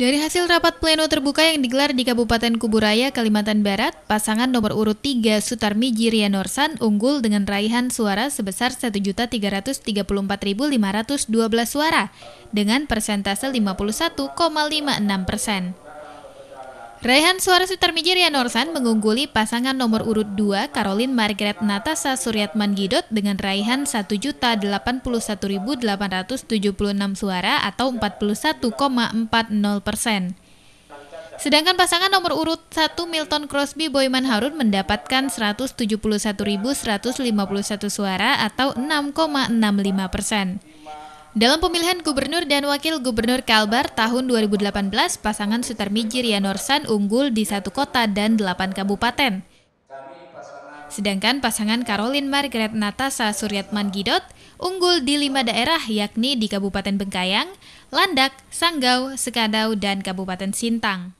Dari hasil rapat pleno terbuka yang digelar di Kabupaten Kuburaya, Kalimantan Barat, pasangan nomor urut 3 Sutarmi Jirianorsan unggul dengan raihan suara sebesar 1.334.512 suara dengan persentase 51,56 persen. Raihan suara Sutarmiji Rianorsan mengungguli pasangan nomor urut 2 Caroline Margaret Natasa Suryatman Gidot dengan raihan 1.081.876 suara atau 41,40 persen. Sedangkan pasangan nomor urut 1 Milton Crosby Boyman Harun mendapatkan 171.151 suara atau 6,65 persen. Dalam pemilihan gubernur dan wakil gubernur Kalbar tahun 2018, pasangan Sutarmiji Rianorsan unggul di satu kota dan delapan kabupaten. Sedangkan pasangan Karolin Margaret Natasa Suryatman Gidot unggul di lima daerah yakni di Kabupaten Bengkayang, Landak, Sanggau, Sekadau, dan Kabupaten Sintang.